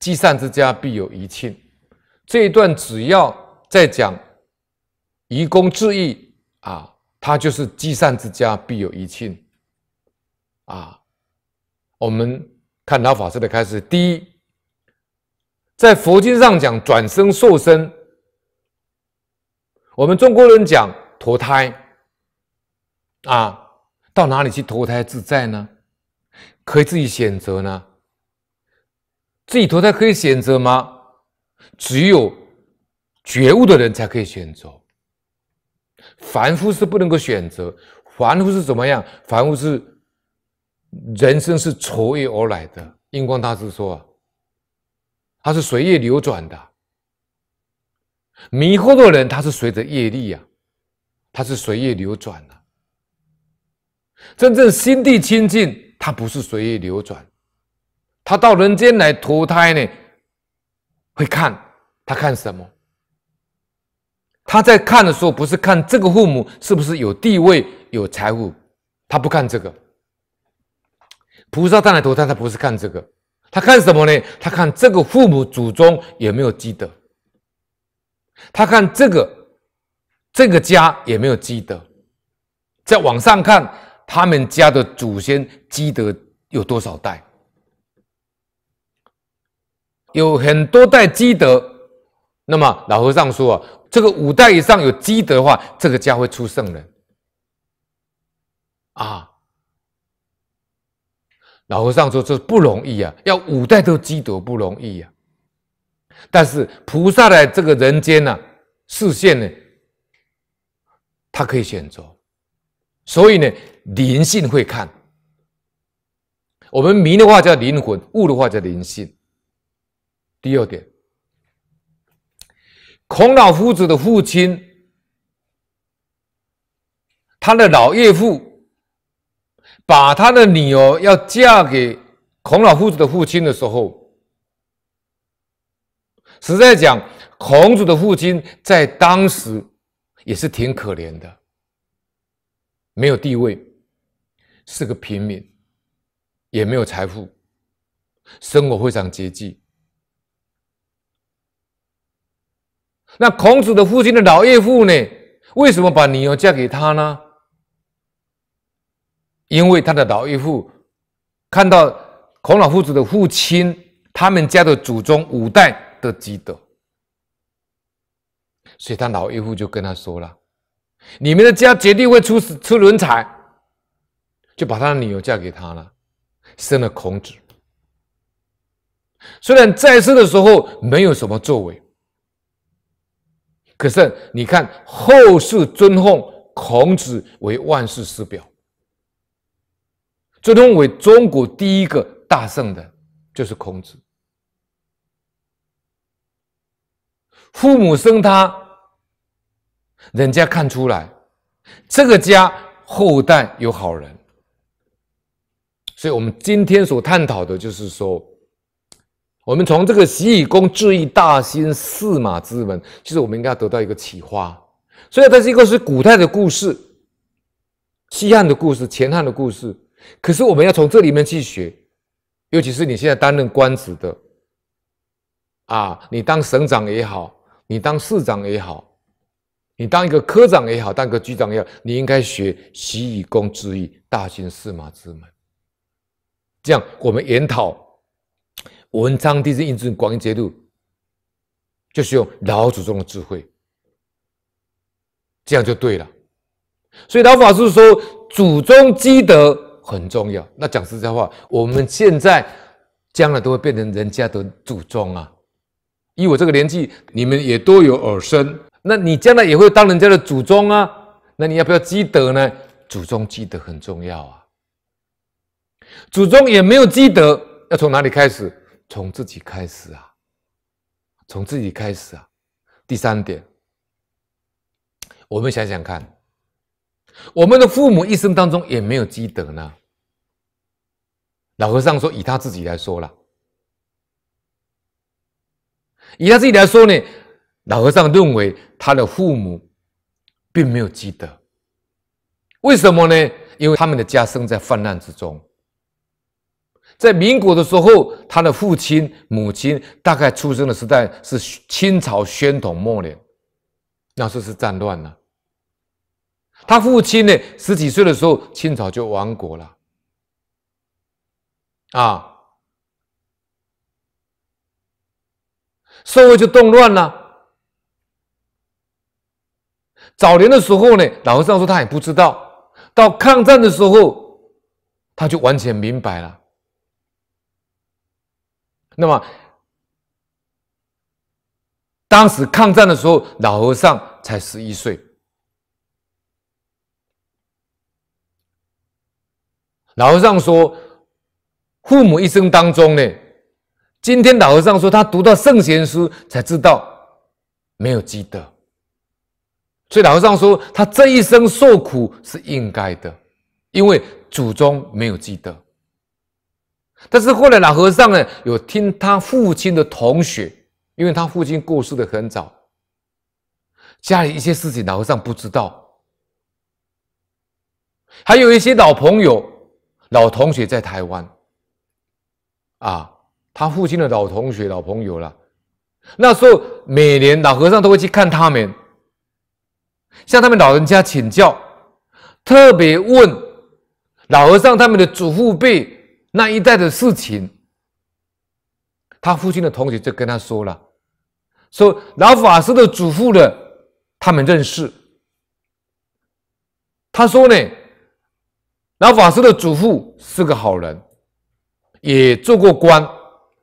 积善之家必有余庆，这一段只要在讲愚公志义啊，他就是积善之家必有余庆啊。我们看老法师的开始，第一，在佛经上讲转生受生，我们中国人讲投胎啊，到哪里去投胎自在呢？可以自己选择呢？自己投胎可以选择吗？只有觉悟的人才可以选择。凡夫是不能够选择，凡夫是怎么样？凡夫是人生是从业而来的。印光大师说：“他是随业流转的，迷惑的人他是随着业力啊，他是随业流转的。真正心地清净，他不是随业流转。”他到人间来投胎呢，会看他看什么？他在看的时候，不是看这个父母是不是有地位有财富，他不看这个。菩萨到来投胎，他不是看这个，他看什么呢？他看这个父母祖宗有没有积德，他看这个这个家有没有积德，在往上看他们家的祖先积德有多少代。有很多代积德，那么老和尚说啊，这个五代以上有积德的话，这个家会出圣人。啊，老和尚说这不容易啊，要五代都积德不容易啊。但是菩萨的这个人间呢，视线呢，他可以选择，所以呢，灵性会看。我们迷的话叫灵魂，悟的话叫灵性。第二点，孔老夫子的父亲，他的老岳父，把他的女儿要嫁给孔老夫子的父亲的时候，实在讲，孔子的父亲在当时也是挺可怜的，没有地位，是个平民，也没有财富，生活非常拮据。那孔子的父亲的老岳父呢？为什么把女儿嫁给他呢？因为他的老岳父看到孔老夫子的父亲他们家的祖宗五代的积德，所以他老岳父就跟他说了：“你们的家绝对会出出人才。”就把他的女儿嫁给他了，生了孔子。虽然在世的时候没有什么作为。可是，你看后世尊奉孔子为万世师表，尊奉为中国第一个大圣的，就是孔子。父母生他，人家看出来这个家后代有好人，所以我们今天所探讨的就是说。我们从这个“习以公治，以大兴驷马之门”，其实我们应该得到一个启发。所以，它是一个是古代的故事，西汉的故事、前汉的故事。可是，我们要从这里面去学，尤其是你现在担任官职的，啊，你当省长也好，你当市长也好，你当一个科长也好，当一个局长也好，你应该学习以公治，以大兴驷马之门。这样，我们研讨。文昌帝君印证广阴节度，就是用老祖宗的智慧，这样就对了。所以老法师说，祖宗积德很重要。那讲实在话，我们现在将来都会变成人家的祖宗啊。以我这个年纪，你们也都有耳生，那你将来也会当人家的祖宗啊。那你要不要积德呢？祖宗积德很重要啊。祖宗也没有积德，要从哪里开始？从自己开始啊，从自己开始啊。第三点，我们想想看，我们的父母一生当中也没有积德呢。老和尚说，以他自己来说了，以他自己来说呢，老和尚认为他的父母并没有积德。为什么呢？因为他们的家生在泛滥之中。在民国的时候，他的父亲、母亲大概出生的时代是清朝宣统末年，那时候是战乱了。他父亲呢，十几岁的时候，清朝就亡国了，啊，社会就动乱了。早年的时候呢，老和尚说他也不知道；到抗战的时候，他就完全明白了。那么，当时抗战的时候，老和尚才十一岁。老和尚说，父母一生当中呢，今天老和尚说他读到圣贤书才知道没有积德，所以老和尚说他这一生受苦是应该的，因为祖宗没有积德。但是后来老和尚呢，有听他父亲的同学，因为他父亲过世的很早，家里一些事情老和尚不知道，还有一些老朋友、老同学在台湾，啊，他父亲的老同学、老朋友了。那时候每年老和尚都会去看他们，向他们老人家请教，特别问老和尚他们的祖父辈。那一代的事情，他父亲的同学就跟他说了，说老法师的祖父的，他们认识。他说呢，老法师的祖父是个好人，也做过官，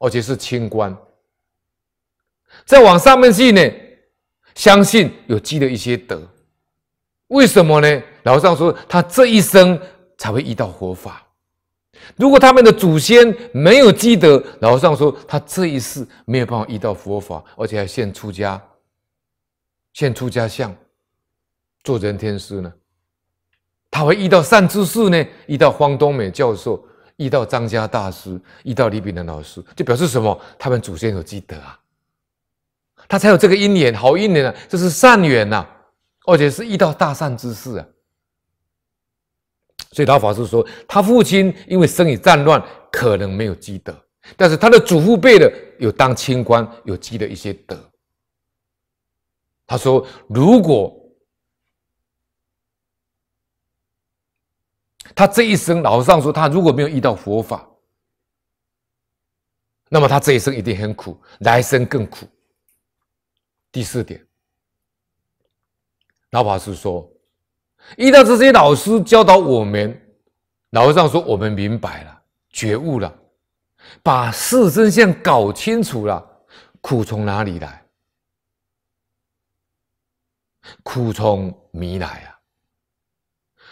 而且是清官。再往上面去呢，相信有积了一些德。为什么呢？老上说他这一生才会遇到佛法。如果他们的祖先没有积德，老和尚说他这一世没有办法遇到佛法，而且还现出家，现出家相，做人天师呢？他会遇到善知识呢？遇到方东美教授，遇到张家大师，遇到李炳南老师，就表示什么？他们祖先有积德啊，他才有这个因缘，好因缘啊，这是善缘呐，而且是遇到大善之事啊。所以老法师说，他父亲因为生于战乱，可能没有积德；但是他的祖父辈的有当清官，有积了一些德。他说，如果他这一生，老上说他如果没有遇到佛法，那么他这一生一定很苦，来生更苦。第四点，老法师说。遇到这些老师教导我们，老和尚说，我们明白了，觉悟了，把事真相搞清楚了，苦从哪里来？苦从迷来啊！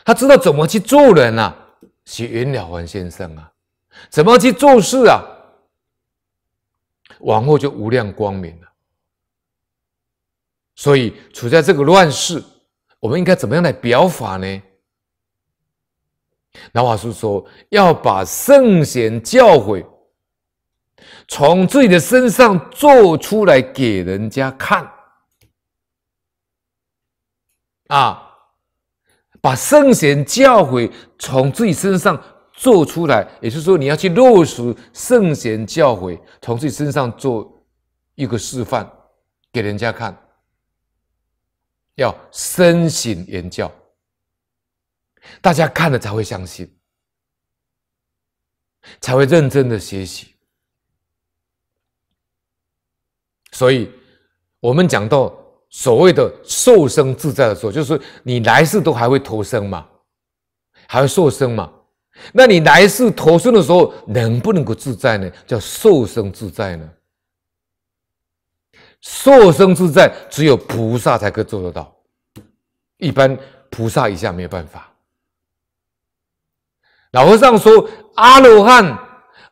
他知道怎么去做人啊，学圆了凡先生啊，怎么去做事啊，往后就无量光明了。所以处在这个乱世。我们应该怎么样来表法呢？老法师说，要把圣贤教诲从自己的身上做出来给人家看。啊，把圣贤教诲从自己身上做出来，也就是说，你要去落实圣贤教诲，从自己身上做一个示范给人家看。要深信言教，大家看了才会相信，才会认真的学习。所以，我们讲到所谓的“受生自在”的时候，就是你来世都还会投生嘛，还会受生嘛？那你来世投生的时候，能不能够自在呢？叫“受生自在”呢？受生之战，只有菩萨才可做得到，一般菩萨以下没有办法。老和尚说，阿罗汉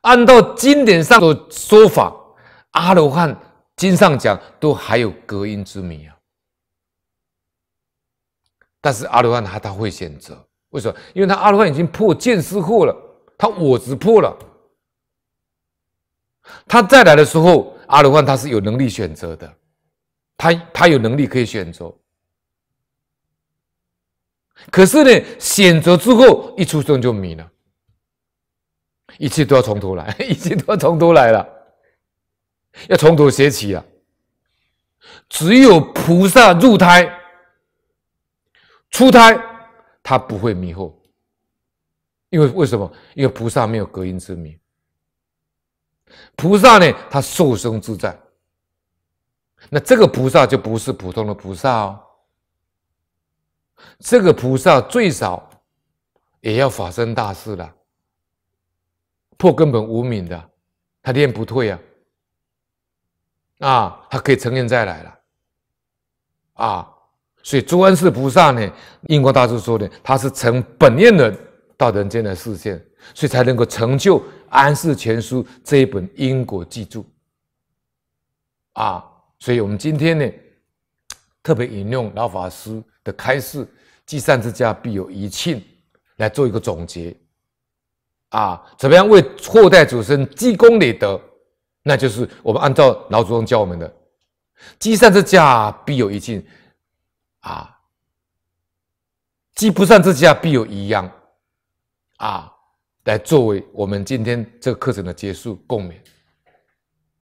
按照经典上的说法，阿罗汉经上讲都还有隔音之谜啊。但是阿罗汉他他会选择，为什么？因为他阿罗汉已经破见思惑了，他我执破了，他再来的时候。阿罗汉他是有能力选择的，他他有能力可以选择，可是呢，选择之后一出生就迷了，一切都要从头来，一切都要从头来了，要从头学起了。只有菩萨入胎、出胎，他不会迷惑，因为为什么？因为菩萨没有隔音之迷。菩萨呢，他受生自在。那这个菩萨就不是普通的菩萨哦，这个菩萨最少也要法身大事了，破根本无名的，他念不退啊，啊，他可以成念再来了，啊，所以观世菩萨呢，印光大师说的，他是成本愿的到人间的视线，所以才能够成就。《安世全书》这一本因果记注，啊，所以我们今天呢，特别引用老法师的开示：“积善之家必有余庆”，来做一个总结，啊，怎么样为后代子孙积功累德？那就是我们按照老祖宗教我们的：“积善之家必有余庆”，啊，积不善之家必有余殃”，啊。来作为我们今天这个课程的结束共勉。